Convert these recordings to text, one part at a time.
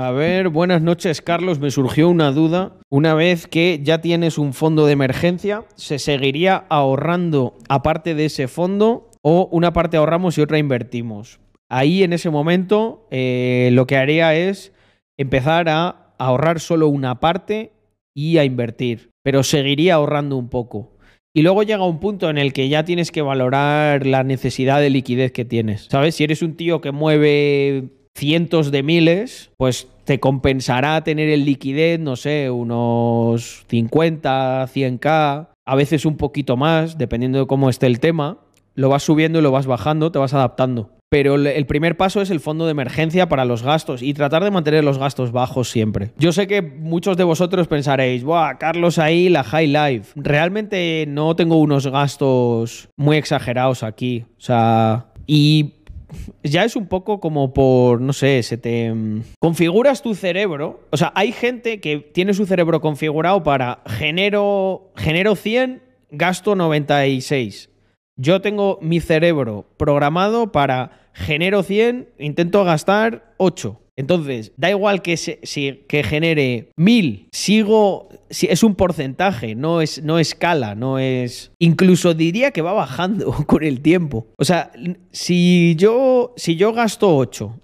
A ver, buenas noches, Carlos. Me surgió una duda. Una vez que ya tienes un fondo de emergencia, ¿se seguiría ahorrando aparte de ese fondo o una parte ahorramos y otra invertimos? Ahí en ese momento eh, lo que haría es empezar a ahorrar solo una parte y a invertir, pero seguiría ahorrando un poco. Y luego llega un punto en el que ya tienes que valorar la necesidad de liquidez que tienes. ¿Sabes? Si eres un tío que mueve cientos de miles, pues te compensará tener el liquidez, no sé, unos 50, 100k, a veces un poquito más, dependiendo de cómo esté el tema. Lo vas subiendo y lo vas bajando, te vas adaptando. Pero el primer paso es el fondo de emergencia para los gastos y tratar de mantener los gastos bajos siempre. Yo sé que muchos de vosotros pensaréis, ¡buah, Carlos ahí, la high life! Realmente no tengo unos gastos muy exagerados aquí. O sea, y ya es un poco como por, no sé, se te... Mm, configuras tu cerebro. O sea, hay gente que tiene su cerebro configurado para genero, genero 100, gasto 96. Yo tengo mi cerebro programado para genero 100, intento gastar 8. Entonces, da igual que, que genere 1.000, sigo, si es un porcentaje, no es no escala, no es... Incluso diría que va bajando con el tiempo. O sea, si yo, si yo gasto 8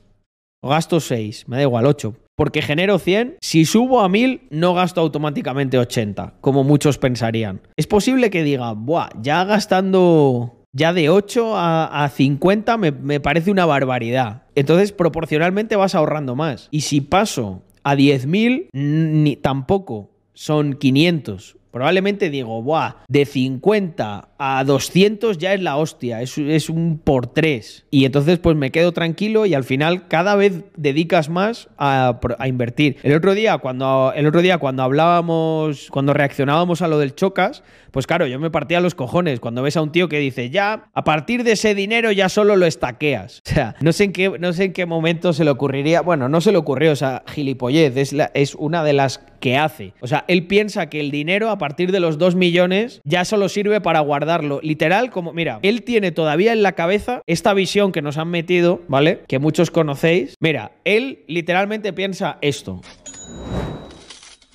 o gasto 6, me da igual 8, porque genero 100, si subo a 1000 no gasto automáticamente 80, como muchos pensarían. Es posible que diga, buah, ya gastando ya de 8 a, 50 me, parece una barbaridad. Entonces, proporcionalmente vas ahorrando más. Y si paso a 10.000, tampoco son 500 Probablemente digo, buah, de 50 a 200 ya es la hostia, es, un por tres. Y entonces pues me quedo tranquilo y al final cada vez dedicas más a, invertir. El otro día cuando el otro día cuando hablábamos, cuando reaccionábamos a lo del chocas, pues claro, yo me partía los cojones cuando ves a un tío que dice, "Ya, a partir de ese dinero ya solo lo estaqueas." O sea, no sé en qué no sé en qué momento se le ocurriría, bueno, no se le ocurrió o sea, gilipollez, es es una de las que hace. O sea, él piensa que el dinero partir de los 2 millones ya solo sirve para guardarlo. Literal, como, mira, él tiene todavía en la cabeza esta visión que nos han metido, ¿vale? Que muchos conocéis. Mira, él literalmente piensa esto.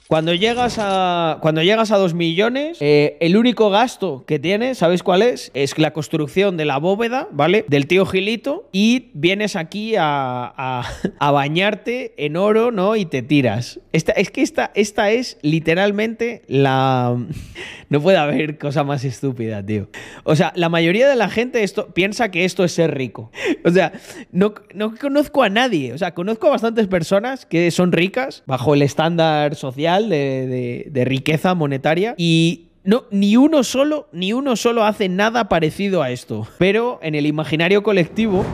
Cuando llegas a, cuando llegas a 2 millones, eh, el único gasto que tienes, ¿sabéis cuál es? Es la construcción de la bóveda, ¿vale? Del tío Gilito y vienes aquí a, bañarte en oro, ¿no? Y te tiras. Esta, es que esta, esta es literalmente la... no puede haber cosa más estúpida, tío. O sea, la mayoría de la gente esto, piensa que esto es ser rico. O sea, no, no conozco a nadie. O sea, conozco a bastantes personas que son ricas bajo el estándar social de, de riqueza monetaria y no, ni uno solo, ni uno solo hace nada parecido a esto. Pero en el imaginario colectivo,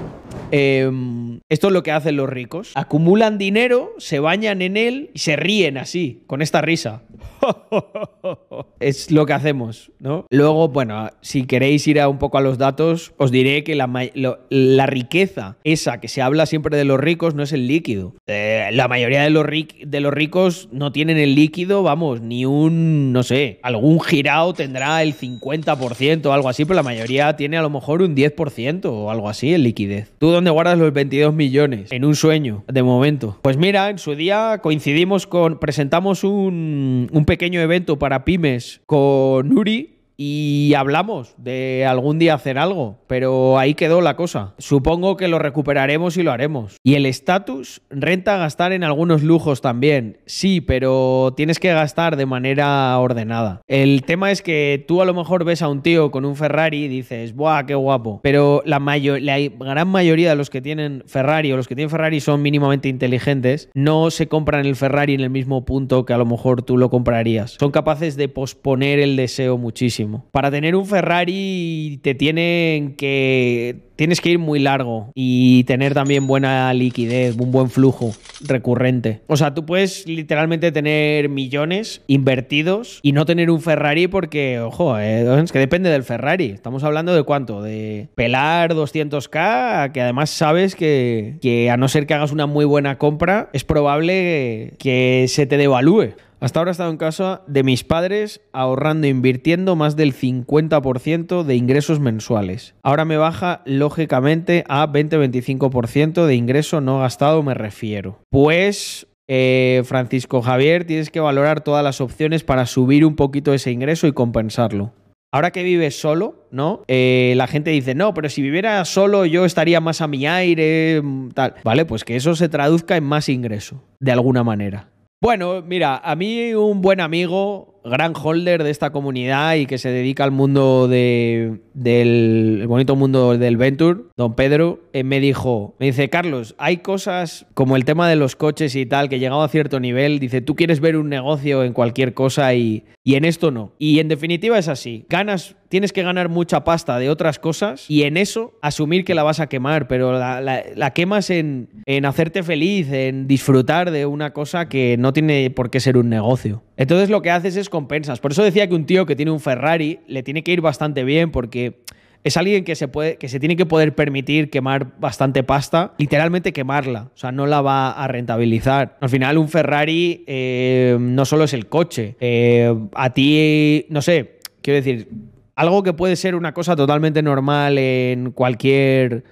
Em, esto es lo que hacen los ricos. Acumulan dinero, se bañan en él y se ríen así, con esta risa. es lo que hacemos, ¿no? Luego, bueno, si queréis ir a un poco a los datos, os diré que la, riqueza, esa que se habla siempre de los ricos, no es el líquido. Eh, la mayoría de los, ricos no tienen el líquido, vamos, ni un, no sé, algún girado tendrá el 50% o algo así, pero la mayoría tiene a lo mejor un 10% o algo así en liquidez. ¿Tú de guardas los 22 millones? En un sueño, de momento. Pues mira, en su día coincidimos con, presentamos un, un pequeño evento para pymes con Uri y hablamos de algún día hacer algo, pero ahí quedó la cosa. Supongo que lo recuperaremos y lo haremos. Y el estatus renta gastar en algunos lujos también. Sí, pero tienes que gastar de manera ordenada. El tema es que tú a lo mejor ves a un tío con un Ferrari y dices, "Buah, qué guapo", pero la, la gran mayoría de los que tienen Ferrari o los que tienen Ferrari son mínimamente inteligentes, no se compran el Ferrari en el mismo punto que a lo mejor tú lo comprarías. Son capaces de posponer el deseo muchísimo. Para tener un Ferrari te tienen que tienes que ir muy largo y tener también buena liquidez, un buen flujo recurrente. O sea, tú puedes literalmente tener millones invertidos y no tener un Ferrari porque, ojo, eh, es que depende del Ferrari. Estamos hablando de cuánto, de pelar 200k, que además sabes que, que a no ser que hagas una muy buena compra, es probable que se te devalúe. Hasta ahora he estado en casa de mis padres ahorrando e invirtiendo más del 50% de ingresos mensuales. Ahora me baja lógicamente a 20-25% de ingreso no gastado me refiero. Pues eh, Francisco Javier, tienes que valorar todas las opciones para subir un poquito ese ingreso y compensarlo. Ahora que vives solo, ¿no? Eh, la gente dice, no, pero si viviera solo yo estaría más a mi aire, mm, tal. Vale, pues que eso se traduzca en más ingreso, de alguna manera. Bueno, mira, a mí un buen amigo, gran holder de esta comunidad y que se dedica al mundo del bonito mundo del Venture, don Pedro, eh, me dijo, me dice, Carlos, hay cosas como el tema de los coches y tal, que llegado a cierto nivel, dice, tú quieres ver un negocio en cualquier cosa y, y en esto no. Y en definitiva es así, ganas tienes que ganar mucha pasta de otras cosas y en eso asumir que la vas a quemar, pero la, quemas en, en, hacerte feliz, en disfrutar de una cosa que no tiene por qué ser un negocio. Entonces lo que haces es compensas. Por eso decía que un tío que tiene un Ferrari le tiene que ir bastante bien porque es alguien que se, puede, que se tiene que poder permitir quemar bastante pasta, literalmente quemarla, o sea, no la va a rentabilizar. Al final un Ferrari eh, no solo es el coche, eh, a ti, no sé, quiero decir, algo que puede ser una cosa totalmente normal en cualquier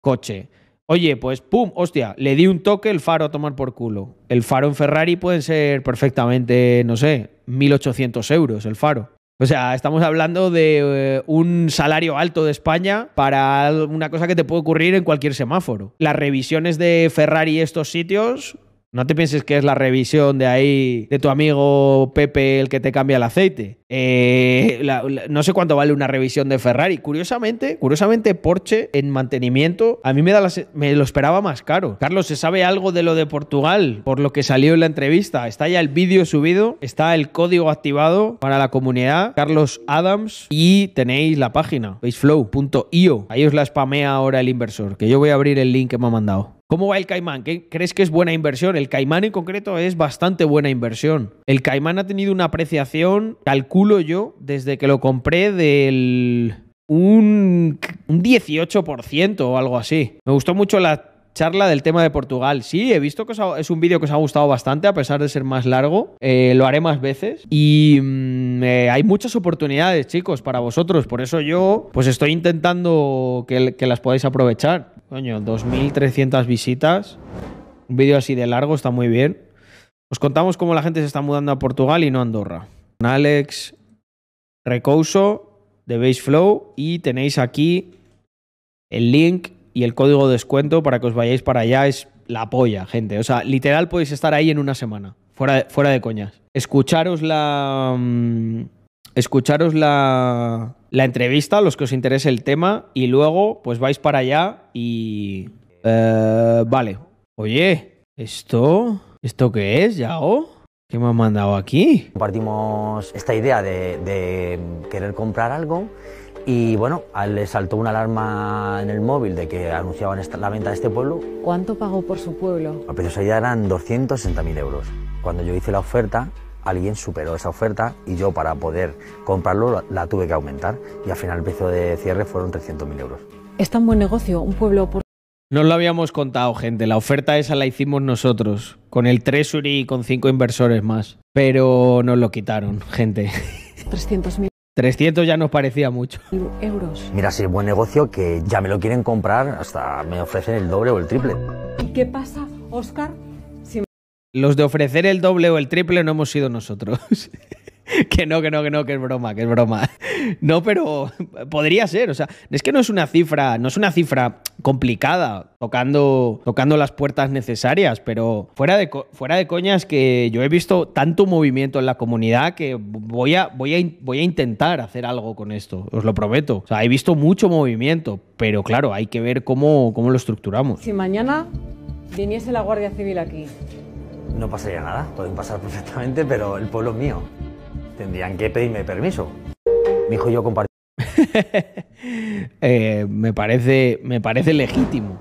coche Oye, pues pum, hostia, le di un toque el faro a tomar por culo. El faro en Ferrari pueden ser perfectamente, no sé, 1.800 euros el faro. O sea, estamos hablando de eh, un salario alto de España para una cosa que te puede ocurrir en cualquier semáforo. Las revisiones de Ferrari y estos sitios no te pienses que es la revisión de ahí, de tu amigo Pepe, el que te cambia el aceite. Eh, no sé cuánto vale una revisión de Ferrari. Curiosamente, curiosamente, Porsche en mantenimiento, a mí me, da me lo esperaba más caro. Carlos, ¿se sabe algo de lo de Portugal? Por lo que salió en la entrevista. Está ya el vídeo subido, está el código activado para la comunidad, Carlos Adams, y tenéis la página, faceflow.io. Ahí os la spamea ahora el inversor, que yo voy a abrir el link que me ha mandado. ¿Cómo va el caimán? ¿Qué, ¿Crees que es buena inversión? El caimán en concreto es bastante buena inversión. El caimán ha tenido una apreciación, calculo yo, desde que lo compré del un, 18% o algo así. Me gustó mucho la, charla del tema de Portugal. Sí, he visto que es un vídeo que os ha gustado bastante, a pesar de ser más largo. Eh, lo haré más veces. Y mm, eh, hay muchas oportunidades, chicos, para vosotros. Por eso yo, pues estoy intentando que, las podáis aprovechar. Coño, 2.300 visitas. Un vídeo así de largo está muy bien. Os contamos cómo la gente se está mudando a Portugal y no a Andorra. Alex Recouso de Baseflow y tenéis aquí el link y el código de descuento para que os vayáis para allá es la polla, gente. O sea, literal podéis estar ahí en una semana. Fuera de, fuera de coñas. Escucharos la. Mm, escucharos la, la entrevista, los que os interese el tema, y luego pues vais para allá y... Eh, vale. Oye, ¿esto? ¿Esto qué es, Yao? ¿Qué me han mandado aquí? Compartimos esta idea de, de querer comprar algo y bueno, le saltó una alarma en el móvil de que anunciaban la venta de este pueblo. ¿Cuánto pagó por su pueblo? A precios allá eran 260.000 euros. Cuando yo hice la oferta, alguien superó esa oferta y yo para poder comprarlo la, tuve que aumentar y al final el precio de cierre fueron 300.000 euros. Es tan buen negocio, un pueblo por... No lo habíamos contado, gente. La oferta esa la hicimos nosotros, con el Treasury y con cinco inversores más. Pero nos lo quitaron, gente. 300.000 300 ya nos parecía mucho. Euros. Mira, si es buen negocio que ya me lo quieren comprar, hasta me ofrecen el doble o el triple. ¿Y qué pasa, Oscar? Si... Los de ofrecer el doble o el triple no hemos sido nosotros. que no, que no, que no, que es broma, que es broma. No, pero podría ser, o sea, es que no es una cifra, no es una cifra complicada, tocando, tocando las puertas necesarias, pero fuera de, fuera de coñas que yo he visto tanto movimiento en la comunidad que voy a, voy, voy a intentar hacer algo con esto, os lo prometo. O sea, he visto mucho movimiento, pero claro, hay que ver cómo, cómo lo estructuramos. Si mañana viniese la Guardia Civil aquí. No pasaría nada, pueden pasar perfectamente, pero el pueblo es mío tendrían que pedirme permiso. Mi hijo yo eh, me, parece, me parece legítimo.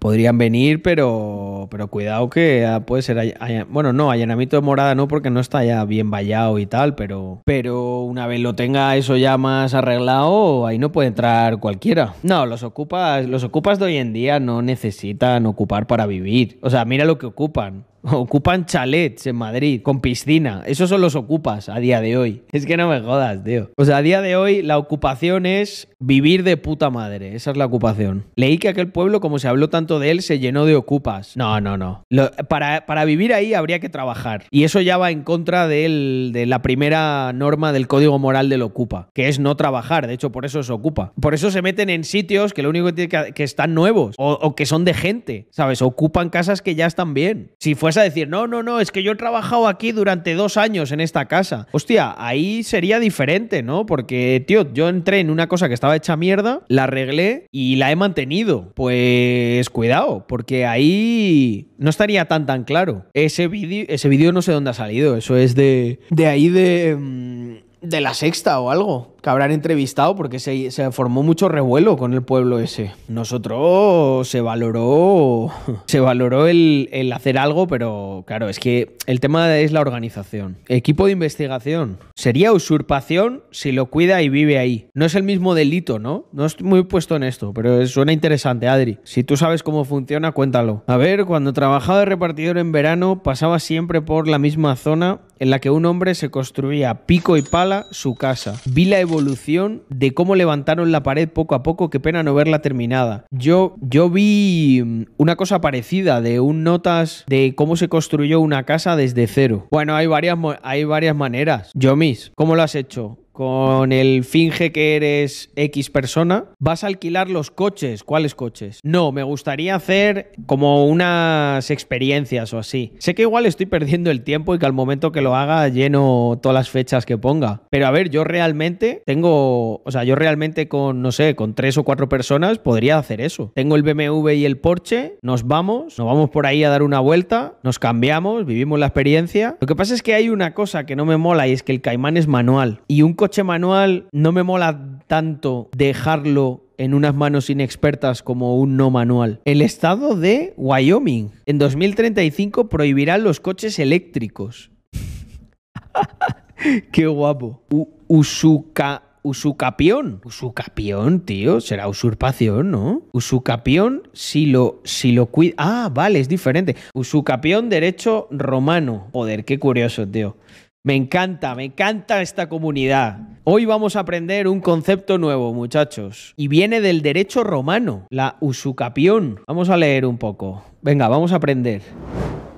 Podrían venir, pero, pero cuidado que puede ser. bueno, no, allanamiento de morada no, porque no está ya bien vallado y tal, pero, pero una vez lo tenga eso ya más arreglado, ahí no puede entrar cualquiera. No, los ocupas, los ocupas de hoy en día no necesitan ocupar para vivir. O sea, mira lo que ocupan. Ocupan chalets en Madrid, con piscina. Esos son los ocupas a día de hoy. Es que no me jodas, tío. O sea, a día de hoy la ocupación es vivir de puta madre. Esa es la ocupación. Leí que aquel pueblo, como se habló tanto de él, se llenó de ocupas. No, no, no. para, vivir ahí habría que trabajar. Y eso ya va en contra de la primera norma del código moral del ocupa, que es no trabajar. De hecho, por eso se ocupa. Por eso se meten en sitios que lo único que, que, están nuevos o, que son de gente, ¿sabes? Ocupan casas que ya están bien. Si vas a decir, no, no, no, es que yo he trabajado aquí durante dos años en esta casa. Hostia, ahí sería diferente, ¿no? Porque, tío, yo entré en una cosa que estaba hecha mierda, la arreglé y la he mantenido. Pues cuidado, porque ahí no estaría tan tan claro. Ese vídeo ese vídeo no sé dónde ha salido, eso es de, de ahí de... Mm, de la sexta o algo que habrán entrevistado porque se, formó mucho revuelo con el pueblo ese. Nosotros se valoró, se valoró el, hacer algo, pero claro, es que el tema es la organización. Equipo de investigación. Sería usurpación si lo cuida y vive ahí. No es el mismo delito, ¿no? No estoy muy puesto en esto, pero suena interesante, Adri. Si tú sabes cómo funciona, cuéntalo. A ver, cuando trabajaba de repartidor en verano, pasaba siempre por la misma zona en la que un hombre se construía pico y pala su casa. Vi la evolución de cómo levantaron la pared poco a poco. Qué pena no verla terminada. Yo, yo vi mm, una cosa parecida de un notas de cómo se construyó una casa desde cero. Bueno, hay varias, hay varias maneras. mis ¿cómo lo has hecho? con el finge que eres X persona, vas a alquilar los coches. ¿Cuáles coches? No, me gustaría hacer como unas experiencias o así. Sé que igual estoy perdiendo el tiempo y que al momento que lo haga lleno todas las fechas que ponga. Pero a ver, yo realmente tengo, o sea, yo realmente con, no sé, con tres o cuatro personas podría hacer eso. Tengo el BMW y el Porsche, nos vamos, nos vamos por ahí a dar una vuelta, nos cambiamos, vivimos la experiencia. Lo que pasa es que hay una cosa que no me mola y es que el caimán es manual y un coche manual no me mola tanto dejarlo en unas manos inexpertas como un no manual. El estado de Wyoming en 2035 prohibirá los coches eléctricos. Qué guapo. usucapión. Usucapión, tío, será usurpación, ¿no? Usucapión, si lo, si lo cuida. Ah, vale, es diferente. Usucapión, derecho romano. Joder, qué curioso, tío. Me encanta, me encanta esta comunidad. Hoy vamos a aprender un concepto nuevo, muchachos, y viene del derecho romano, la usucapión. Vamos a leer un poco. Venga, vamos a aprender.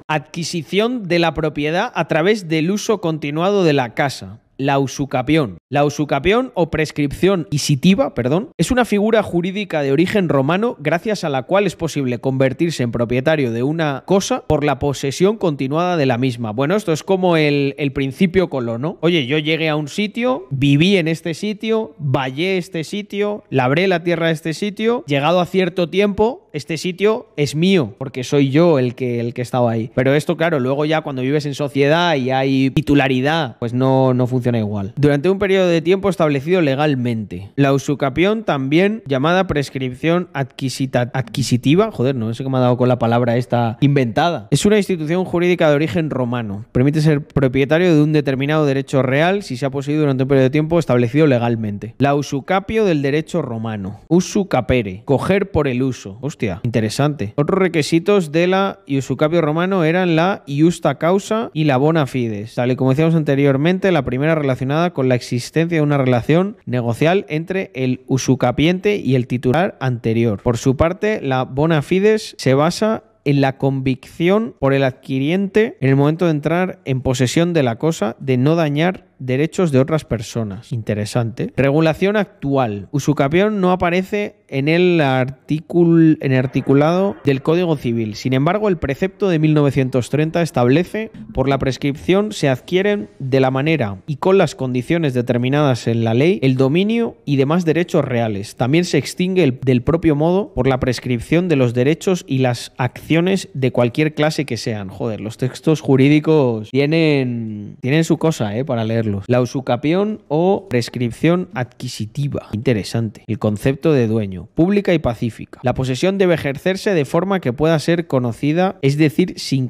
Adquisición de la propiedad a través del uso continuado de la casa la usucapión. La usucapión o prescripción isitiva, perdón, es una figura jurídica de origen romano gracias a la cual es posible convertirse en propietario de una cosa por la posesión continuada de la misma. Bueno, esto es como el, el principio colono. Oye, yo llegué a un sitio, viví en este sitio, vallé este sitio, labré la tierra de este sitio, llegado a cierto tiempo, este sitio es mío, porque soy yo el que, el que estaba ahí. Pero esto, claro, luego ya cuando vives en sociedad y hay titularidad, pues no, no funciona igual. Durante un periodo de tiempo establecido legalmente. La usucapión también llamada prescripción adquisitiva, joder, no sé cómo me ha dado con la palabra esta inventada. Es una institución jurídica de origen romano. Permite ser propietario de un determinado derecho real si se ha poseído durante un periodo de tiempo establecido legalmente. La usucapio del derecho romano. Usucapere, coger por el uso. Hostia, interesante. Otros requisitos de la usucapio romano eran la iusta causa y la bona fides. Tal como decíamos anteriormente, la primera relacionada con la existencia de una relación negocial entre el usucapiente y el titular anterior. Por su parte, la bona fides se basa en la convicción por el adquiriente en el momento de entrar en posesión de la cosa de no dañar derechos de otras personas. Interesante. Regulación actual. Usucapión no aparece en el, artículo en articulado del Código Civil. Sin embargo, el precepto de 1930 establece por la prescripción se adquieren de la manera y con las condiciones determinadas en la ley el dominio y demás derechos reales. También se extingue del propio modo por la prescripción de los derechos y las acciones de cualquier clase que sean. Joder, los textos jurídicos tienen, tienen su cosa, ¿eh? Para leer la usucapión o prescripción adquisitiva. Interesante. El concepto de dueño. Pública y pacífica. La posesión debe ejercerse de forma que pueda ser conocida, es decir, sin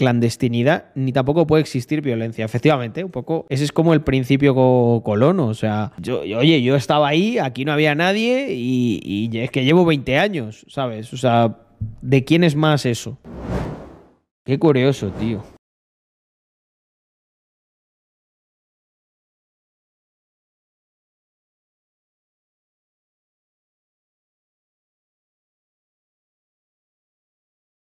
clandestinidad ni tampoco puede existir violencia. Efectivamente, un poco ese es como el principio colono. O sea, yo, oye, yo estaba ahí, aquí no había nadie y, y es que llevo 20 años, ¿sabes? O sea, ¿de quién es más eso? Qué curioso, tío.